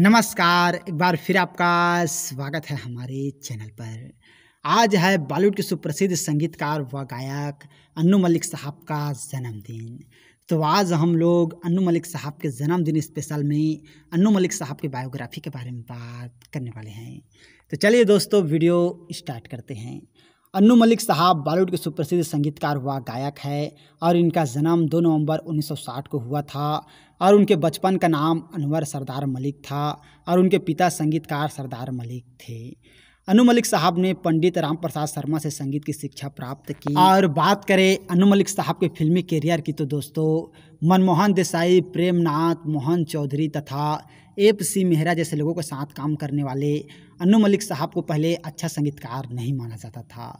नमस्कार एक बार फिर आपका स्वागत है हमारे चैनल पर आज है बॉलीवुड के सुप्रसिद्ध संगीतकार व गायक अनु मलिक साहब का जन्मदिन तो आज हम लोग अनु मलिक साहब के जन्मदिन स्पेशल में अनु मलिक साहब की बायोग्राफी के बारे में बात करने वाले हैं तो चलिए दोस्तों वीडियो स्टार्ट करते हैं अन्नू मलिक साहब बॉलीवुड के सुप्रसिद्ध संगीतकार हुआ गायक है और इनका जन्म 2 नवंबर 1960 को हुआ था और उनके बचपन का नाम अनवर सरदार मलिक था और उनके पिता संगीतकार सरदार मलिक थे अनु मलिक साहब ने पंडित राम प्रसाद शर्मा से संगीत की शिक्षा प्राप्त की और बात करें अनु मलिक साहब के फिल्मी करियर की तो दोस्तों मनमोहन देसाई प्रेमनाथ मोहन चौधरी तथा एफ सी मेहरा जैसे लोगों के साथ काम करने वाले अनु मलिक साहब को पहले अच्छा संगीतकार नहीं माना जाता था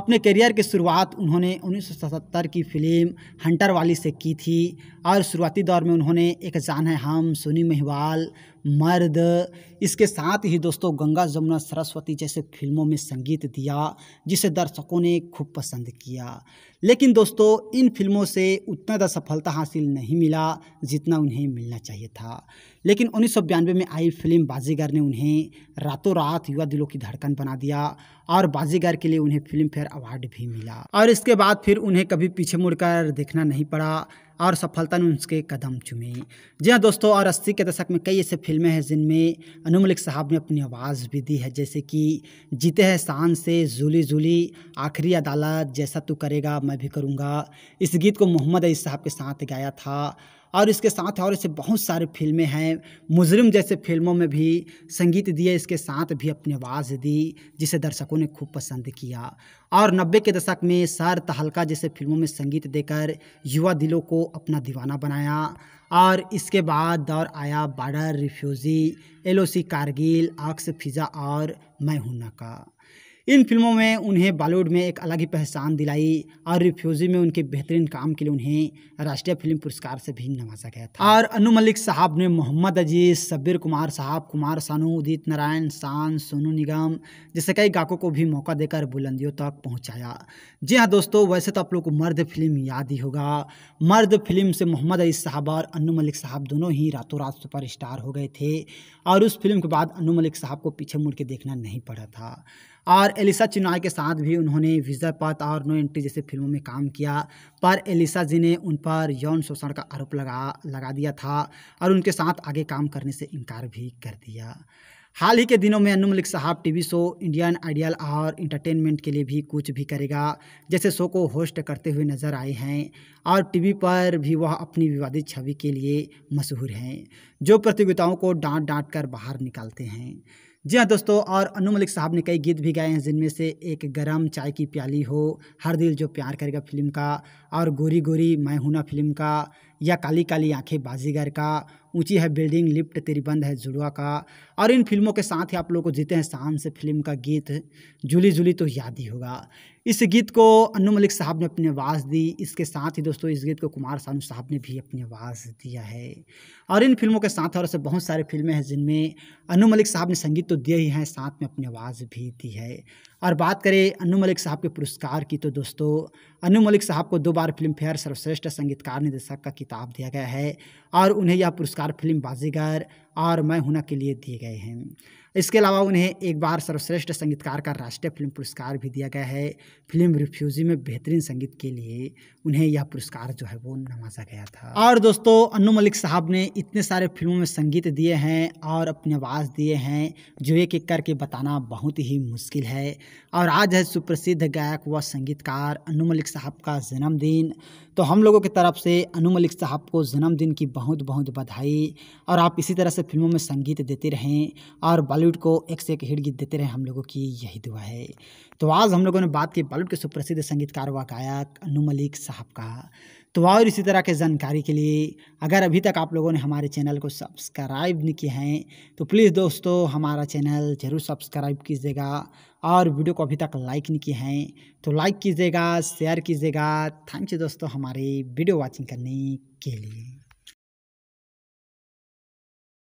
अपने करियर की शुरुआत उन्होंने 1977 की फिल्म हंटर वाली से की थी और शुरुआती दौर में उन्होंने एक जान है हम सोनी महिवाल मर्द इसके साथ ही दोस्तों गंगा जमुना सरस्वती जैसे फिल्मों में संगीत दिया जिसे दर्शकों ने खूब पसंद किया लेकिन दोस्तों इन फिल्मों से उतना ज़्यादा सफलता हासिल नहीं मिला जितना उन्हें मिलना चाहिए था लेकिन उन्नीस में आई फिल्म बाजीगर ने उन्हें रातों रात युवा दिलों की धड़कन बना दिया और बाजीगर के लिए उन्हें फिल्म फेयर अवार्ड भी मिला और इसके बाद फिर उन्हें कभी पीछे मुड़कर देखना नहीं पड़ा और सफलता ने उनके कदम चुमे जी हाँ दोस्तों और अस्सी के दशक में कई ऐसे फिल्में हैं जिनमें अनु मलिक साहब ने अपनी आवाज़ भी दी है जैसे कि जीते हैं शान से जूली जूली आखिरी अदालत जैसा तू करेगा मैं भी करूँगा इस गीत को मोहम्मद अली साहब के साथ गाया था और इसके साथ और ऐसे बहुत सारे फिल्में हैं मुजरिम जैसे फिल्मों में भी संगीत दिए इसके साथ भी अपनी आवाज़ दी जिसे दर्शकों ने खूब पसंद किया और नब्बे के दशक में सर तहलका जैसे फिल्मों में संगीत देकर युवा दिलों को अपना दीवाना बनाया और इसके बाद दौर आया बाडर रिफ्यूज़ी एलओसी कारगिल आक्स फिज़ा और मैं हूं का इन फिल्मों में उन्हें बॉलीवुड में एक अलग ही पहचान दिलाई और रिफ्यूजी में उनके बेहतरीन काम के लिए उन्हें राष्ट्रीय फिल्म पुरस्कार से भी नवाजा गया था और अनु मलिक साहब ने मोहम्मद अजीज शब्बीर कुमार साहब कुमार सानू उदित नारायण शान सोनू निगम जैसे कई गायकों को भी मौका देकर बुलंदियों तक पहुँचाया जी हाँ दोस्तों वैसे तो आप लोग को मर्द फिल्म याद ही होगा मर्द फिल्म से मोहम्मद अजीज साहब और अनु मलिक साहब दोनों ही रातों रात स्टार हो गए थे और उस फिल्म के बाद अनु मलिक साहब को पीछे मुड़ के देखना नहीं पड़ा था और एलिसा चिनाय के साथ भी उन्होंने विजय पथ और नो एंट्री जैसे फिल्मों में काम किया पर एलिसा जी ने उन पर यौन शोषण का आरोप लगा लगा दिया था और उनके साथ आगे काम करने से इनकार भी कर दिया हाल ही के दिनों में अनु मलिक साहब टीवी शो इंडियन आइडियल और इंटरटेनमेंट के लिए भी कुछ भी करेगा जैसे शो को होस्ट करते हुए नजर आए हैं और टीवी पर भी वह अपनी विवादित छवि के लिए मशहूर हैं जो प्रतियोगिताओं को डांट डांट कर बाहर निकालते हैं जी हाँ दोस्तों और अनु मलिक साहब ने कई गीत भी गाए हैं जिनमें से एक गरम चाय की प्याली हो हर दिल जो प्यार करेगा फिल्म का और गोरी गोरी मैं हूं ना फिल्म का या काली काली आंखें बाजीगर का ऊंची है बिल्डिंग लिफ्ट तेरी बंद है जुड़वा का और इन फिल्मों के साथ ही आप लोगों को जीते हैं शान से फिल्म का गीत जुली जुली तो याद ही होगा इस गीत को अनु मलिक साहब ने अपनी आवाज़ दी इसके साथ ही दोस्तों इस गीत को कुमार सानू साहब ने भी अपनी आवाज़ दिया है और इन फिल्मों के साथ और ऐसे बहुत सारी फिल्में हैं जिनमें अनु मलिक साहब ने संगीत तो दिया ही है साथ में अपनी आवाज़ भी दी है और बात करें अनु मलिक साहब के पुरस्कार की तो दोस्तों अनु मलिक साहब को दो बार फिल्म फेयर सर्वश्रेष्ठ संगीतकार निदेशक का खिताब दिया गया है और उन्हें यह पुरस्कार फिल्म बाजीगर और मैं हुना के लिए दिए गए हैं इसके अलावा उन्हें एक बार सर्वश्रेष्ठ संगीतकार का राष्ट्रीय फिल्म पुरस्कार भी दिया गया है फिल्म रिफ्यूजी में बेहतरीन संगीत के लिए उन्हें यह पुरस्कार जो है वो नवाजा गया था और दोस्तों अनु मलिक साहब ने इतने सारे फिल्मों में संगीत दिए हैं और अपनी आवाज़ दिए हैं जो एक एक करके बताना बहुत ही मुश्किल है और आज है सुप्रसिद्ध गायक व संगीतकार अनु मलिक साहब का जन्मदिन तो हम लोगों की तरफ से अनु मलिक साहब को जन्मदिन की बहुत बहुत बधाई और आप इसी तरह से फिल्मों में संगीत देते रहें और बल बॉलीवुड को एक से एक हिट गीत देते रहे हम लोगों की यही दुआ है तो आज हम लोगों ने बात की बॉलीवुड के सुप्रसिद्ध संगीतकार व गायक अनु मलिक साहब का तो और इसी तरह के जानकारी के लिए अगर अभी तक आप लोगों ने हमारे चैनल को सब्सक्राइब नहीं किए हैं तो प्लीज़ दोस्तों हमारा चैनल ज़रूर सब्सक्राइब कीजिएगा और वीडियो को अभी तक लाइक नहीं किए हैं तो लाइक कीजिएगा शेयर कीजिएगा थैंक यू दोस्तों हमारे वीडियो वॉचिंग करने के लिए